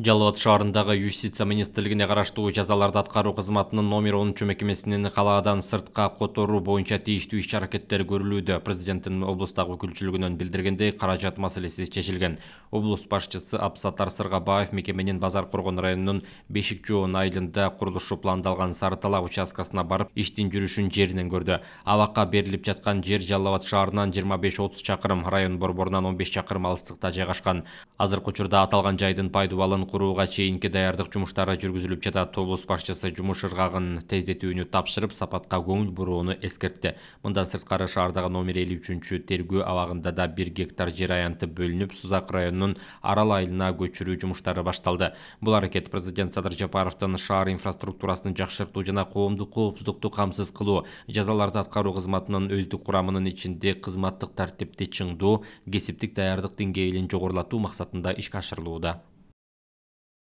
жалал абад шаарындагы юстиция министрлигине караштуу жазаларды аткаруу кызматынын номер онунчу мекемесинин калаадан сыртка которуу боюнча тийиштүү иш аракеттер көрүлүүдө президенттин облустагы өкүлчүлүгүнөн билдиргендей каражат маселеси чечилген облус башчысы абсатар сыргабаев мекеменин базар коргон районунун бешик жоон айылында курулушу пландалган сары талаа участкасына барып иштин жүрүшүн жеринен көрдү абакка берилип жаткан жер жалал абад шаарынан жыйырма беш отуз чакырым район борборунан он беш чакырым алыстыкта жайгашкан азыркы учурда аталган жайдын пайдубалын курууга чейинки даярдык жумуштары жүргүзүлүп жатат облус башчысы жумуш ыргагын тездетүүнү тапшырып сапатка көңүл бурууну эскертти мындан сырткары шаардагы номер элүү үчүнчү тергөө абагында да бир гектар жер аянты бөлүнүп сузак районунун арал айылына көчүрүү жумуштары башталды бул аракет президент садыр жапаровдун шаар инфраструктурасын жакшыртуу жана коомдук коопсуздукту камсыз кылуу жазаларды аткаруу кызматынын өздүк курамынын ичинде кызматтык тартипти чыңдоо кесиптик даярдык деңгээлин жогорулатуу максат мақсатында ишке ашырылуда